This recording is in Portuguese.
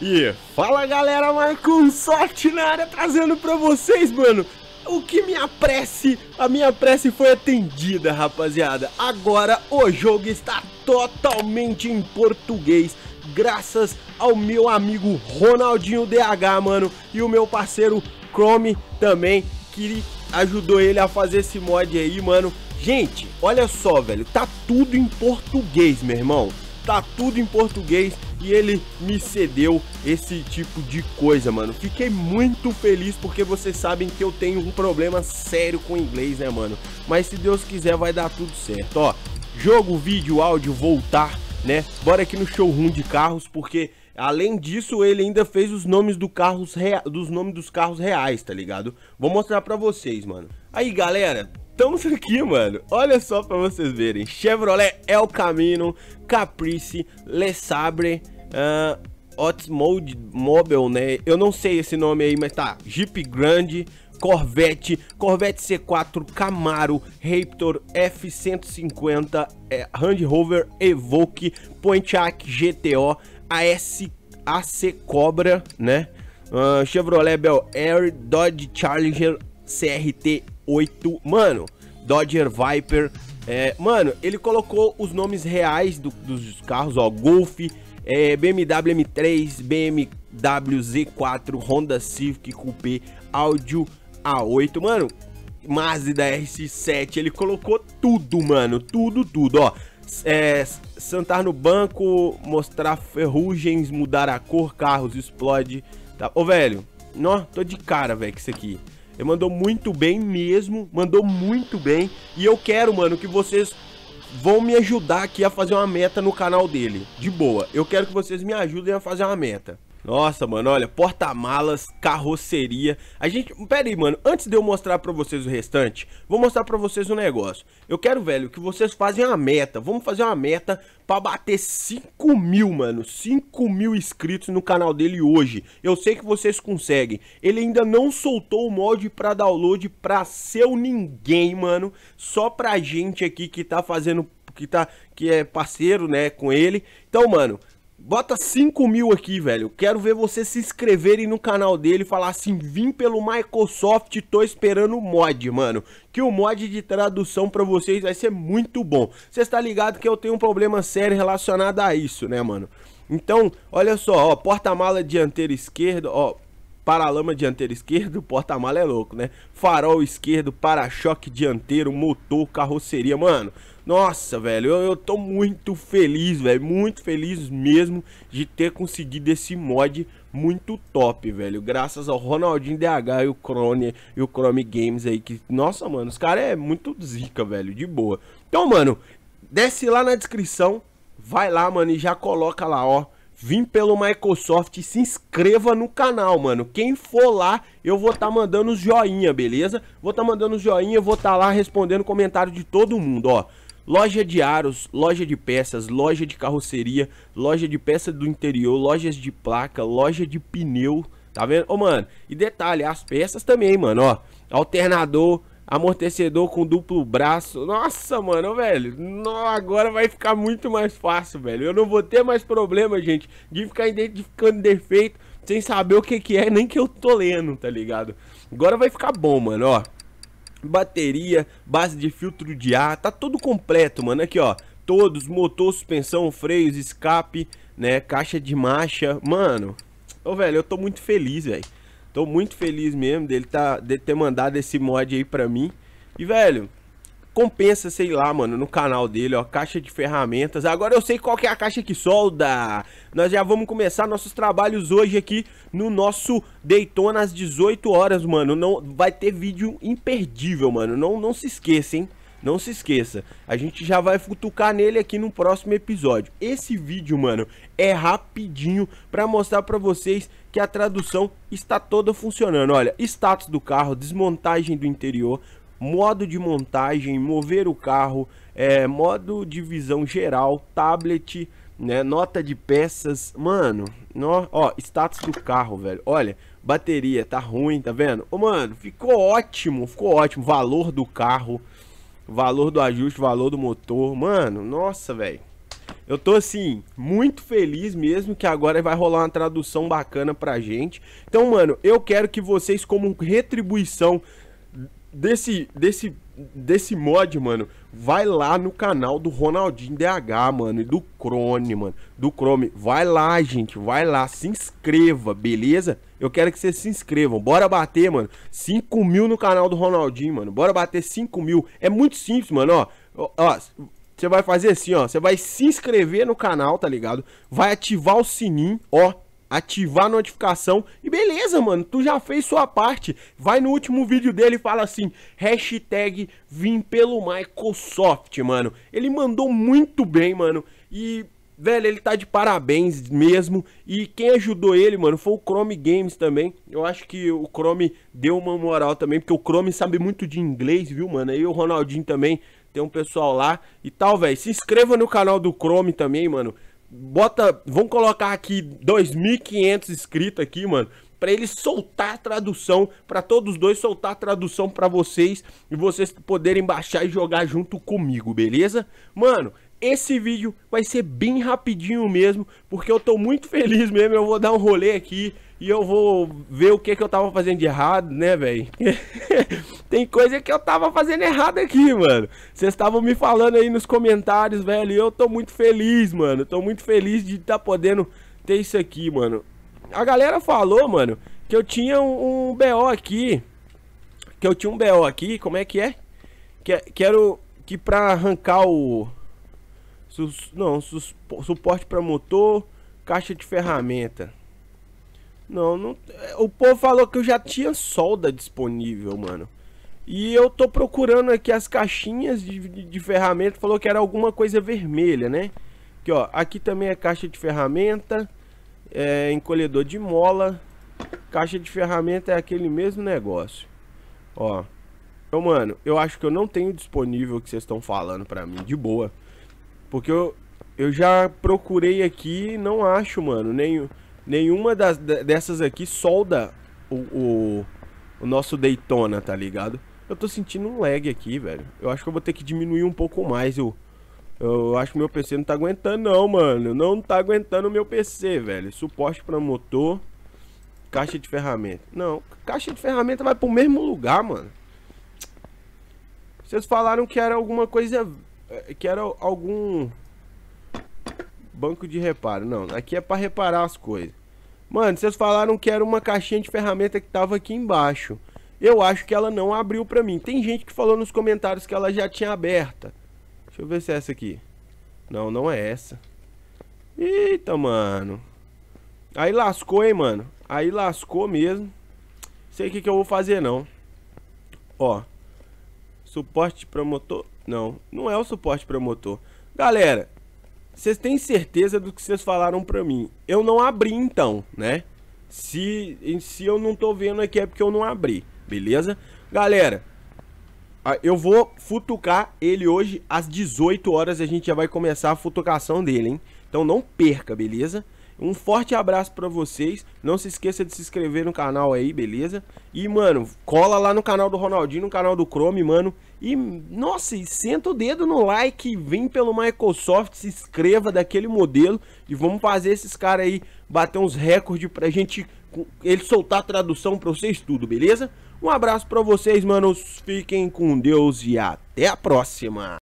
E fala galera, Marcos Sorte na área trazendo pra vocês, mano, o que minha prece, a minha prece foi atendida, rapaziada. Agora o jogo está totalmente em português, graças ao meu amigo Ronaldinho DH, mano, e o meu parceiro Chrome também, que ajudou ele a fazer esse mod aí, mano. Gente, olha só, velho, tá tudo em português, meu irmão tá tudo em português e ele me cedeu esse tipo de coisa, mano. Fiquei muito feliz porque vocês sabem que eu tenho um problema sério com inglês, né, mano? Mas se Deus quiser vai dar tudo certo, ó. Jogo, vídeo, áudio, voltar, né? Bora aqui no showroom de carros porque Além disso, ele ainda fez os nomes do carros rea... dos nomes dos carros reais, tá ligado? Vou mostrar pra vocês, mano. Aí, galera, estamos aqui, mano. Olha só pra vocês verem. Chevrolet é o caminho, Caprice, Le Sabre, uh, Otsmode Mobile, né? Eu não sei esse nome aí, mas tá. Jeep Grande, Corvette, Corvette C4, Camaro, Raptor F-150, é, Rover Evoque, Pontiac GTO, AS, AC Cobra, né? Uh, Chevrolet Bel Air, Dodge Challenger, CRT 8. Mano, Dodger Viper. É, mano, ele colocou os nomes reais do, dos carros, ó. Golf, é, BMW M3, BMW Z4, Honda Civic Coupé, Audi A8. Mano, Mazda RC7, ele colocou tudo, mano. Tudo, tudo, ó. É, sentar no banco, mostrar ferrugens, mudar a cor, carros, explode. Tá? Ô, velho, nó, tô de cara, velho, com isso aqui. Ele mandou muito bem mesmo, mandou muito bem. E eu quero, mano, que vocês vão me ajudar aqui a fazer uma meta no canal dele. De boa. Eu quero que vocês me ajudem a fazer uma meta. Nossa, mano, olha, porta-malas, carroceria. A gente, pera aí, mano, antes de eu mostrar para vocês o restante, vou mostrar para vocês um negócio. Eu quero, velho, que vocês fazem uma meta. Vamos fazer uma meta para bater 5 mil, mano, 5 mil inscritos no canal dele hoje. Eu sei que vocês conseguem. Ele ainda não soltou o mod para download para seu ninguém, mano. Só pra gente aqui que tá fazendo, que tá, que é parceiro, né, com ele. Então, mano, Bota 5 mil aqui, velho. Quero ver vocês se inscreverem no canal dele e falar assim: vim pelo Microsoft, tô esperando o mod, mano. Que o mod de tradução pra vocês vai ser muito bom. Você está ligado que eu tenho um problema sério relacionado a isso, né, mano? Então, olha só, ó, porta-mala dianteira esquerda, ó, paralama dianteiro esquerdo, porta-mala é louco, né? Farol esquerdo, para-choque dianteiro, motor, carroceria, mano. Nossa, velho, eu, eu tô muito feliz, velho, muito feliz mesmo de ter conseguido esse mod muito top, velho. Graças ao Ronaldinho DH e o Crone e o Chrome Games aí que, nossa, mano, os caras é muito zica, velho, de boa. Então, mano, desce lá na descrição, vai lá, mano, e já coloca lá, ó, Vim pelo Microsoft, se inscreva no canal, mano. Quem for lá, eu vou estar tá mandando os joinha, beleza? Vou estar tá mandando os joinha, vou estar tá lá respondendo comentário de todo mundo, ó. Loja de aros, loja de peças, loja de carroceria, loja de peça do interior, lojas de placa, loja de pneu, tá vendo? Ô, mano, e detalhe, as peças também, mano, ó. Alternador, Amortecedor com duplo braço. Nossa, mano, velho. No, agora vai ficar muito mais fácil, velho. Eu não vou ter mais problema, gente, de ficar identificando defeito sem saber o que, que é, nem que eu tô lendo, tá ligado? Agora vai ficar bom, mano, ó. Bateria, base de filtro de ar, tá tudo completo, mano. Aqui, ó. Todos, motor, suspensão, freios, escape, né? Caixa de marcha. Mano, ô, velho, eu tô muito feliz, velho. Tô muito feliz mesmo dele, tá, dele ter mandado esse mod aí pra mim. E, velho, compensa, sei lá, mano, no canal dele, ó, caixa de ferramentas. Agora eu sei qual que é a caixa que solda. Nós já vamos começar nossos trabalhos hoje aqui no nosso Daytona às 18 horas, mano. Não vai ter vídeo imperdível, mano. Não, não se esqueça, hein? Não se esqueça, a gente já vai futucar nele aqui no próximo episódio. Esse vídeo, mano, é rapidinho para mostrar para vocês que a tradução está toda funcionando. Olha, status do carro, desmontagem do interior, modo de montagem, mover o carro, é, modo de visão geral, tablet, né, nota de peças, mano, no, ó, status do carro, velho, olha, bateria tá ruim, tá vendo? Ô, mano, ficou ótimo, ficou ótimo, valor do carro, valor do ajuste, valor do motor. Mano, nossa, velho. Eu tô assim, muito feliz mesmo que agora vai rolar uma tradução bacana pra gente. Então, mano, eu quero que vocês, como retribuição desse, desse desse mod, mano, vai lá no canal do Ronaldinho DH, mano, e do Crone, mano, do Chrome. Vai lá, gente, vai lá, se inscreva, beleza? Eu quero que vocês se inscrevam. Bora bater, mano, 5 mil no canal do Ronaldinho, mano. Bora bater 5 mil. É muito simples, mano, ó. Ó, você vai fazer assim, ó. Você vai se inscrever no canal, tá ligado? Vai ativar o sininho, ó ativar a notificação e beleza, mano, tu já fez sua parte. Vai no último vídeo dele e fala assim, hashtag vim pelo Microsoft, mano. Ele mandou muito bem, mano, e... Velho, ele tá de parabéns mesmo. E quem ajudou ele, mano, foi o Chrome Games também. Eu acho que o Chrome deu uma moral também, porque o Chrome sabe muito de inglês, viu, mano? E o Ronaldinho também, tem um pessoal lá e tal, velho. Se inscreva no canal do Chrome também, mano bota, vamos colocar aqui 2.500 inscritos aqui, mano, para ele soltar a tradução, para todos dois soltar a tradução para vocês e vocês poderem baixar e jogar junto comigo, beleza? Mano, esse vídeo vai ser bem rapidinho mesmo, porque eu tô muito feliz mesmo, eu vou dar um rolê aqui e eu vou ver o que que eu tava fazendo de errado, né, velho? Tem coisa que eu tava fazendo errado aqui, mano. Vocês estavam me falando aí nos comentários, velho, e eu tô muito feliz, mano. Tô muito feliz de estar tá podendo ter isso aqui, mano. A galera falou, mano, que eu tinha um, um BO aqui. Que eu tinha um BO aqui, como é que é? Que, quero Que pra arrancar o não, suporte para motor, caixa de ferramenta. Não, não. É, o povo falou que eu já tinha solda disponível, mano. E eu tô procurando aqui as caixinhas de, de, de ferramenta. Falou que era alguma coisa vermelha, né? Aqui, ó. Aqui também é caixa de ferramenta. É, encolhedor de mola. Caixa de ferramenta é aquele mesmo negócio. Ó. Então, mano, eu acho que eu não tenho disponível o que vocês estão falando pra mim. De boa. Porque eu, eu já procurei aqui e não acho, mano. nem nenhuma das, dessas aqui solda o, o, o nosso Daytona, tá ligado? Eu tô sentindo um lag aqui, velho. Eu acho que eu vou ter que diminuir um pouco mais. Eu, eu acho que meu PC não tá aguentando, não, mano. Não tá aguentando o meu PC, velho. Suporte pra motor. Caixa de ferramenta. Não, caixa de ferramenta vai pro mesmo lugar, mano. Vocês falaram que era alguma coisa é, que era algum banco de reparo. Não, aqui é para reparar as coisas. Mano, vocês falaram que era uma caixinha de ferramenta que tava aqui embaixo. Eu acho que ela não abriu para mim. Tem gente que falou nos comentários que ela já tinha aberta. Deixa eu ver se é essa aqui. Não, não é essa. Eita, mano. Aí lascou, hein, mano. Aí lascou mesmo. Sei o que, que eu vou fazer, não. Ó. Suporte para motor Não, não é o suporte para motor Galera, vocês têm certeza do que vocês falaram para mim? Eu não abri então, né? Se, se eu não tô vendo aqui é porque eu não abri, beleza? Galera, eu vou futucar ele hoje às 18 horas. A gente já vai começar a futucação dele, hein? Então não perca, beleza? Um forte abraço para vocês. Não se esqueça de se inscrever no canal aí, beleza? E, mano, cola lá no canal do Ronaldinho, no canal do Chrome, mano. E, nossa, senta o dedo no like, vem pelo Microsoft, se inscreva daquele modelo. E vamos fazer esses caras aí bater uns recordes pra gente... Ele soltar a tradução pra vocês tudo, beleza? Um abraço pra vocês, manos. Fiquem com Deus e até a próxima.